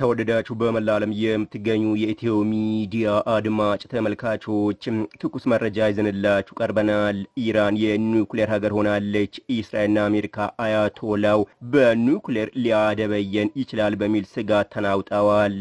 የተወደዳችሁ በመላ ዓለም የምትገኙ የኢትዮ ሚዲያ አድማጭ ተመልካቾች ትኩስ መረጃ ይዘንላችሁ ቀርበናል። ኢራን የኒውክሌር ሀገር ሆናለች። እስራኤልና አሜሪካ አያቶላው በኒውክሌር ሊያደበየን ይችላል በሚል ስጋት ተናውጠዋል።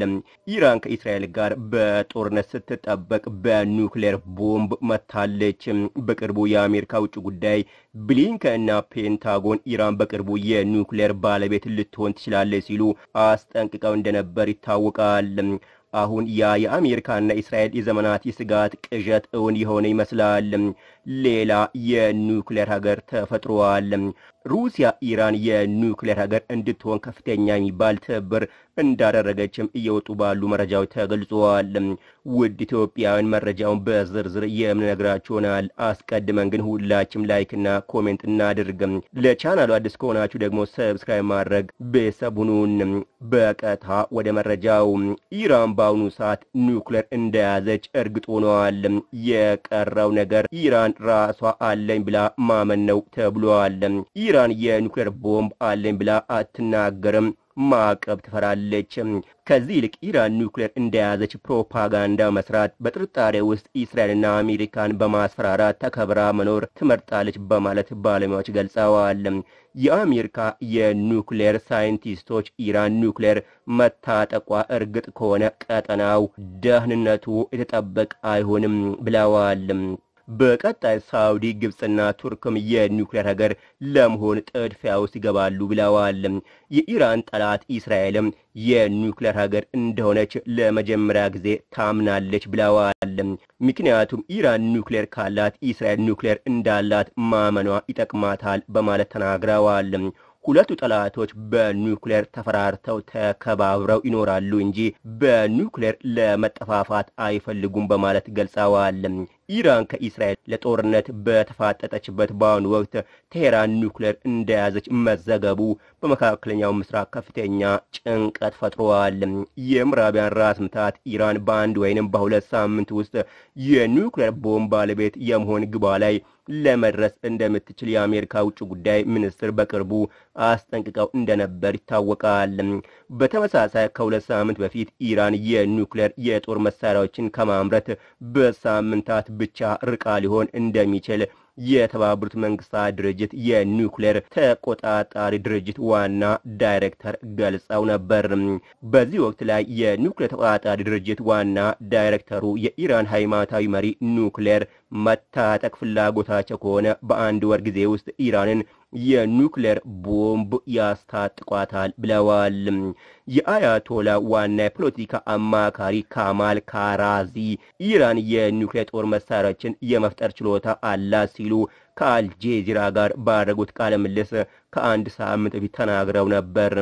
ኢራን ከእስራኤል ጋር በጦርነት ስትጠበቅ በኒውክሌር ቦምብ መታለች። በቅርቡ የአሜሪካ ውጭ ጉዳይ ብሊንከን እና ፔንታጎን ኢራን በቅርቡ የኒውክሌር ባለቤት ልትሆን ትችላለች ሲሉ አስጠንቅቀው እንደነበር ይታወቃል። አሁን ያ የአሜሪካና እስራኤል የዘመናት የስጋት ቅዠት እውን የሆነ ይመስላል። ሌላ የኒውክሌር ሀገር ተፈጥሯል። ሩሲያ ኢራን የኒውክሌር ሀገር እንድትሆን ከፍተኛ የሚባል ትብብር እንዳደረገችም እየወጡ ባሉ መረጃዎች ተገልጿል። ውድ ኢትዮጵያውያን መረጃውን በዝርዝር የምንነግራችሁ ይሆናል። አስቀድመን ግን ሁላችም ላይክና ኮሜንት እናድርግም። ለቻናሉ አዲስ ከሆናችሁ ደግሞ ሰብስክራይብ ማድረግ ቤተሰብ ሁኑን። በቀጥታ ወደ መረጃው ኢራን በአሁኑ ሰዓት ኒውክሌር እንደያዘች እርግጥ ሆነዋል። የቀረው ነገር ኢራን ራሷ አለኝ ብላ ማመን ነው ተብሏል። ኢራን የኒውክሌር ቦምብ አለኝ ብላ አትናገርም። ማዕቀብ ትፈራለች። ከዚህ ይልቅ ኢራን ኒውክሌር እንደያዘች ፕሮፓጋንዳ መስራት፣ በጥርጣሬ ውስጥ እስራኤልና አሜሪካን በማስፈራራት ተከብራ መኖር ትመርጣለች በማለት ባለሙያዎች ገልጸዋል። የአሜሪካ የኒውክሌር ሳይንቲስቶች ኢራን ኒውክሌር መታጠቋ እርግጥ ከሆነ ቀጠናው ደህንነቱ የተጠበቀ አይሆንም ብለዋል። በቀጣይ ሳውዲ፣ ግብፅና ቱርክም የኒውክሌር ሀገር ለመሆን ጥድፊያ ውስጥ ይገባሉ ብለዋል። የኢራን ጠላት እስራኤልም የኒውክሌር ሀገር እንደሆነች ለመጀመሪያ ጊዜ ታምናለች ብለዋል። ምክንያቱም ኢራን ኒውክሌር ካላት እስራኤል ኒውክሌር እንዳላት ማመኗ ይጠቅማታል በማለት ተናግረዋል። ሁለቱ ጠላቶች በኒውክሌር ተፈራርተው ተከባብረው ይኖራሉ እንጂ በኒውክሌር ለመጠፋፋት አይፈልጉም በማለት ገልጸዋል። ኢራን ከእስራኤል ለጦርነት በተፋጠጠችበት በአሁኑ ወቅት ቴሄራን ኒውክሌር እንደያዘች መዘገቡ በመካከለኛው ምስራቅ ከፍተኛ ጭንቀት ፈጥሯል። የምዕራቢያን ራስ ምታት ኢራን በአንድ ወይንም በሁለት ሳምንት ውስጥ የኒውክሌር ቦምብ ባለቤት የመሆን ግባ ላይ ለመድረስ እንደምትችል የአሜሪካ ውጭ ጉዳይ ሚኒስትር በቅርቡ አስጠንቅቀው እንደነበር ይታወቃል። በተመሳሳይ ከሁለት ሳምንት በፊት ኢራን የኒውክሌር የጦር መሳሪያዎችን ከማምረት በሳምንታት ብቻ ርቃ ሊሆን እንደሚችል የተባበሩት መንግስታት ድርጅት የኒውክሌር ተቆጣጣሪ ድርጅት ዋና ዳይሬክተር ገልጸው ነበር። በዚህ ወቅት ላይ የኒውክሌር ተቆጣጣሪ ድርጅት ዋና ዳይሬክተሩ የኢራን ሃይማኖታዊ መሪ ኒውክሌር መታጠቅ ፍላጎታቸው ከሆነ በአንድ ወር ጊዜ ውስጥ ኢራንን የኑክሌር ቦምብ ያስታጥቋታል ብለዋል። የአያቶላ ዋና የፖለቲካ አማካሪ ካማል ካራዚ ኢራን የኒውክሌር ጦር መሳሪያዎችን የመፍጠር ችሎታ አላት ሲሉ ከአልጄዚራ ጋር ባደረጉት ቃለ ምልልስ ከአንድ ሳምንት በፊት ተናግረው ነበር።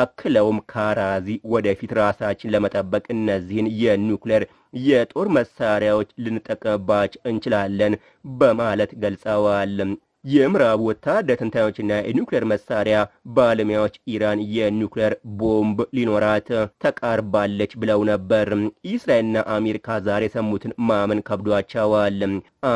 አክለውም ካራዚ ወደፊት ራሳችን ለመጠበቅ እነዚህን የኒውክሌር የጦር መሳሪያዎች ልንጠቀምባቸው እንችላለን በማለት ገልጸዋል። የምዕራብ ወታደር ተንታዮችና የኒውክሌር መሳሪያ ባለሙያዎች ኢራን የኒውክሌር ቦምብ ሊኖራት ተቃርባለች ብለው ነበር። እስራኤልና አሜሪካ ዛሬ ሰሙትን ማመን ከብዷቸዋል።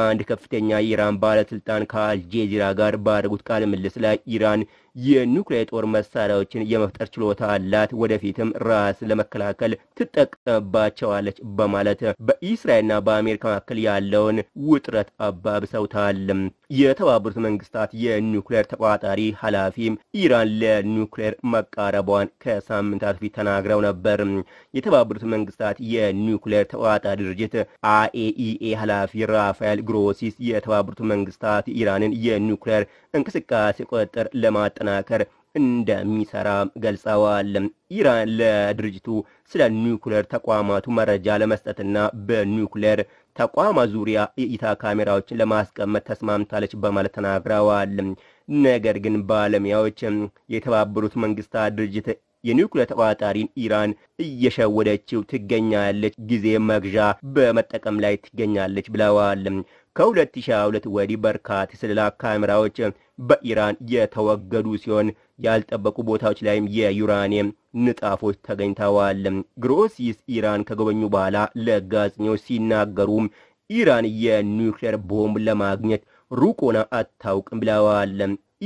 አንድ ከፍተኛ የኢራን ባለስልጣን ከአልጄዚራ ጋር ባደረጉት ቃለ ምልልስ ላይ ኢራን የኑክሌር ጦር መሳሪያዎችን የመፍጠር ችሎታ አላት፣ ወደፊትም ራስ ለመከላከል ትጠቀምባቸዋለች በማለት በእስራኤልና በአሜሪካ መካከል ያለውን ውጥረት አባብሰውታል። የተባበሩት መንግስታት የኑክሌር ተቆጣጣሪ ኃላፊም ኢራን ለኑክሌር መቃረቧን ከሳምንታት በፊት ተናግረው ነበር። የተባበሩት መንግስታት የኑክሌር ተቆጣጣሪ ድርጅት አኤኢኤ ኃላፊ ራፋኤል ግሮሲስ የተባበሩት መንግስታት ኢራንን የኑክሌር እንቅስቃሴ ቁጥጥር ለማጠናከር እንደሚሰራ ገልጸዋል። ኢራን ለድርጅቱ ስለ ኒውክሌር ተቋማቱ መረጃ ለመስጠትና በኒውክሌር ተቋማ ዙሪያ የእይታ ካሜራዎችን ለማስቀመጥ ተስማምታለች በማለት ተናግረዋል። ነገር ግን ባለሙያዎች የተባበሩት መንግስታት ድርጅት የኒውክሌር ተቋጣሪን ኢራን እየሸወደችው ትገኛለች፣ ጊዜ መግዣ በመጠቀም ላይ ትገኛለች ብለዋል። ከ2022 ወዲህ በርካታ የስለላ ካሜራዎች በኢራን የተወገዱ ሲሆን ያልጠበቁ ቦታዎች ላይም የዩራኒየም ንጣፎች ተገኝተዋል። ግሮሲስ ኢራን ከጎበኙ በኋላ ለጋዜጠኞች ሲናገሩም ኢራን የኒውክሌር ቦምብ ለማግኘት ሩቆና አታውቅም ብለዋል።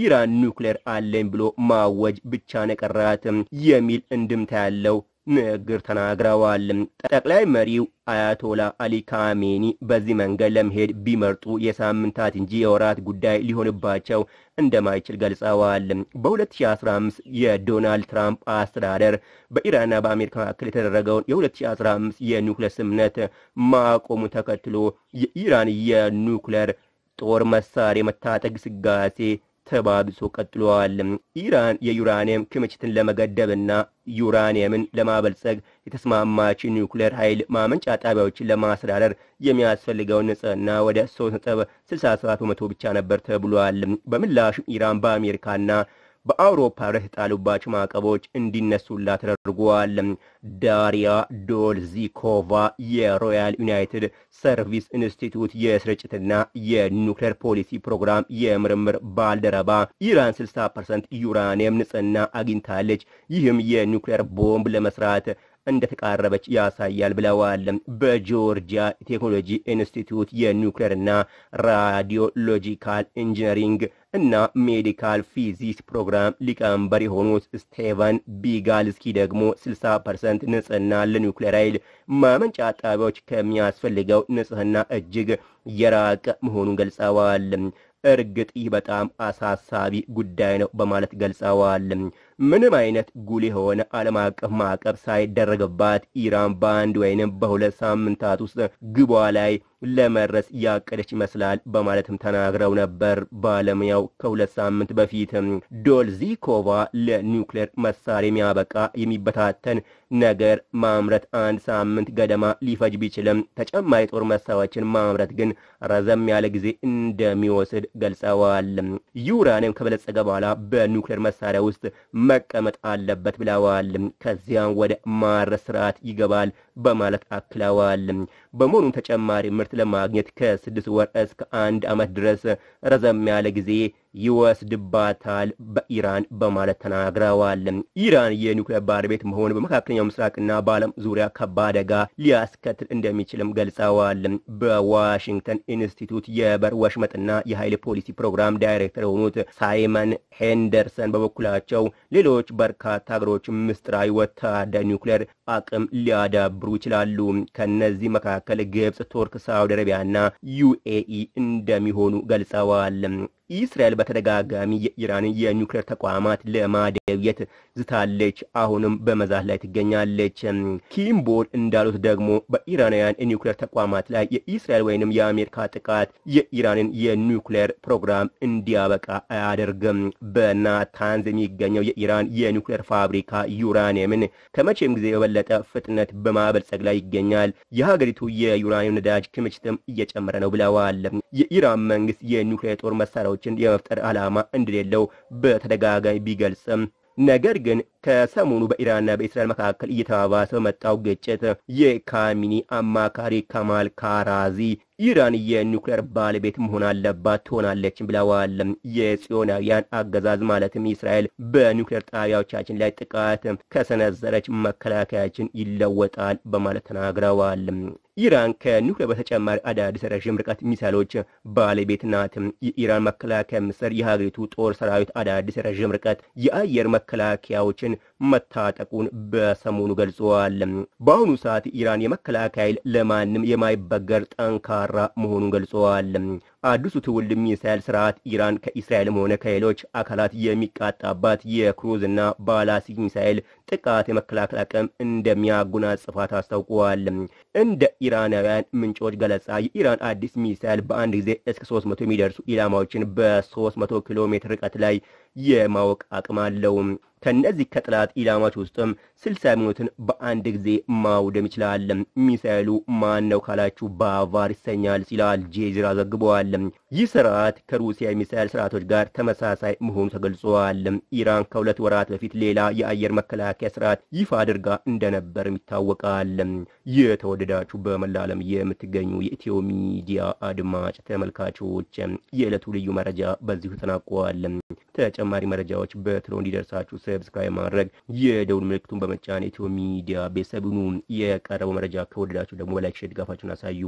ኢራን ኒውክሌር አለኝ ብሎ ማወጅ ብቻ ነቀራት የሚል እንድምታ ያለው ንግግር ተናግረዋል። ጠቅላይ መሪው አያቶላ አሊ ካሜኒ በዚህ መንገድ ለመሄድ ቢመርጡ የሳምንታት እንጂ የወራት ጉዳይ ሊሆንባቸው እንደማይችል ገልጸዋል። በ2015 የዶናልድ ትራምፕ አስተዳደር በኢራንና በአሜሪካ መካከል የተደረገውን የ2015 የኒውክሌር ስምምነት ማቆሙ ተከትሎ የኢራን የኒውክሌር ጦር መሳሪያ መታጠቅ ስጋሴ ተባብሶ ቀጥሏል። ኢራን የዩራኒየም ክምችትን ለመገደብና ዩራኒየምን ለማበልጸግ የተስማማች ኒውክሌር ኃይል ማመንጫ ጣቢያዎችን ለማስተዳደር የሚያስፈልገውን ንጽህና ወደ 3.67 በመቶ ብቻ ነበር ተብሏል። በምላሹ ኢራን በአሜሪካና በአውሮፓ ህብረት የተጣሉባቸው ማዕቀቦች እንዲነሱላት ተደርጓል። ዳሪያ ዶልዚኮቫ የሮያል ዩናይትድ ሰርቪስ ኢንስቲትዩት የስርጭትና የኑክሌር ፖሊሲ ፕሮግራም የምርምር ባልደረባ ኢራን 60 ፐርሰንት ዩራኒየም ንጽህና አግኝታለች። ይህም የኑክሌር ቦምብ ለመስራት እንደተቃረበች ያሳያል ብለዋል። በጆርጂያ ቴክኖሎጂ ኢንስቲትዩት የኒውክሌርና ራዲዮሎጂካል ኢንጂነሪንግ እና ሜዲካል ፊዚክስ ፕሮግራም ሊቀመንበር የሆኑት ስቴቨን ቢጋልስኪ ደግሞ 60 ፐርሰንት ንጽህና ለኒውክሌር ኃይል ማመንጫ ጣቢያዎች ከሚያስፈልገው ንጽህና እጅግ የራቀ መሆኑን ገልጸዋል። እርግጥ ይህ በጣም አሳሳቢ ጉዳይ ነው በማለት ገልጸዋል። ምንም አይነት ጉል የሆነ ዓለም አቀፍ ማዕቀብ ሳይደረግባት ኢራን በአንድ ወይንም በሁለት ሳምንታት ውስጥ ግቧ ላይ ለመድረስ ያቀደች ይመስላል በማለትም ተናግረው ነበር። ባለሙያው ከሁለት ሳምንት በፊት ዶልዚኮቫ ለኒውክሌር መሳሪያ የሚያበቃ የሚበታተን ነገር ማምረት አንድ ሳምንት ገደማ ሊፈጅ ቢችልም ተጨማሪ ጦር መሳሪያዎችን ማምረት ግን ረዘም ያለ ጊዜ እንደሚወስድ ገልጸዋል። ዩራኒየም ከበለጸገ በኋላ በኒውክሌር መሳሪያ ውስጥ መቀመጥ አለበት ብለዋል። ከዚያም ወደ ማረስ ስርዓት ይገባል። በማለት አክለዋል። በመሆኑም ተጨማሪ ምርት ለማግኘት ከስድስት ወር እስከ አንድ ዓመት ድረስ ረዘም ያለ ጊዜ ይወስድባታል በኢራን በማለት ተናግረዋል። ኢራን የኒውክሌር ባለቤት መሆን በመካከለኛው ምስራቅና በዓለም ዙሪያ ከባድ አደጋ ሊያስከትል እንደሚችልም ገልጸዋል። በዋሽንግተን ኢንስቲቱት የበር ወሽመጥና የኃይል ፖሊሲ ፕሮግራም ዳይሬክተር የሆኑት ሳይመን ሄንደርሰን በበኩላቸው ሌሎች በርካታ ሀገሮች ምስጢራዊ ወታደር ኒውክሌር አቅም ሊያዳብ ሊያዳብሩ ይችላሉ። ከነዚህ መካከል ግብፅ፣ ቱርክ፣ ሳውዲ አረቢያና ዩኤኢ እንደሚሆኑ ገልጸዋል። እስራኤል በተደጋጋሚ የኢራንን የኒውክሌር ተቋማት ለማደብየት ዝታለች፣ አሁንም በመዛት ላይ ትገኛለች። ኪምቦል እንዳሉት ደግሞ በኢራናውያን ኒውክሌር ተቋማት ላይ የእስራኤል ወይንም የአሜሪካ ጥቃት የኢራንን የኒውክሌር ፕሮግራም እንዲያበቃ አያደርግም። በናታንዝ የሚገኘው የኢራን የኒውክሌር ፋብሪካ ዩራኒየምን ከመቼም ጊዜ የበለጠ ፍጥነት በማበልጸግ ላይ ይገኛል። የሀገሪቱ የዩራኒየም ነዳጅ ክምችትም እየጨመረ ነው ብለዋል። የኢራን መንግስት የኒውክሌር ጦር መሳሪያዎች ችግሮችን የመፍጠር ዓላማ እንደሌለው በተደጋጋሚ ቢገልጽም ነገር ግን ከሰሞኑ በኢራንና በእስራኤል መካከል እየተባባሰ መጣው ግጭት የካሚኒ አማካሪ ከማል ካራዚ ኢራን የኒውክሌር ባለቤት መሆን አለባት ትሆናለች ብለዋል። የጽዮናውያን አገዛዝ ማለትም እስራኤል በኒውክሌር ጣቢያዎቻችን ላይ ጥቃት ከሰነዘረች መከላከያችን ይለወጣል በማለት ተናግረዋል። ኢራን ከኒውክሌር በተጨማሪ አዳዲስ ረዥም ርቀት ሚሳይሎች ባለቤት ናት። የኢራን መከላከያ ሚኒስቴር የሀገሪቱ ጦር ሰራዊት አዳዲስ ረዥም ርቀት የአየር መከላከያዎችን መሳሪያዎችን መታጠቁን በሰሞኑ ገልጸዋል። በአሁኑ ሰዓት ኢራን የመከላከያ ኃይል ለማንም የማይበገር ጠንካራ መሆኑን ገልጸዋል። አዲሱ ትውልድ ሚሳይል ስርዓት ኢራን ከእስራኤልም ሆነ ከሌሎች አካላት የሚቃጣባት የክሩዝና ባላስቲክ ሚሳይል ጥቃት የመከላከል አቅም እንደሚያጎናጽፋት አስታውቀዋል። እንደ ኢራናውያን ምንጮች ገለጻ የኢራን አዲስ ሚሳይል በአንድ ጊዜ እስከ 300 የሚደርሱ ኢላማዎችን በ300 ኪሎ ሜትር ርቀት ላይ የማወቅ አቅም አለው። ከእነዚህ ከጠላት ኢላማዎች ውስጥም ስልሳ የሚሆኑትን በአንድ ጊዜ ማውደም ይችላል። ሚሳኤሉ ማን ነው ካላችሁ ባቫር ይሰኛል ሲል አልጄዚራ ዘግበዋል። ይህ ስርዓት ከሩሲያ የሚሳኤል ስርዓቶች ጋር ተመሳሳይ መሆኑ ተገልጿል። ኢራን ከሁለት ወራት በፊት ሌላ የአየር መከላከያ ስርዓት ይፋ አድርጋ እንደነበርም ይታወቃል። የተወደዳችሁ በመላ ዓለም የምትገኙ የኢትዮ ሚዲያ አድማጭ ተመልካቾች የዕለቱ ልዩ መረጃ በዚሁ ተጠናቋል። ተጨማሪ መረጃዎች በትሎ እንዲደርሳችሁ ሰብስክራይብ ማድረግ የደውል ምልክቱን በመጫን ኢትዮ ሚዲያ ቤተሰብ የቀረበው መረጃ ከወደዳችሁ ደግሞ በላይክ ሼር ድጋፋችሁን አሳዩ።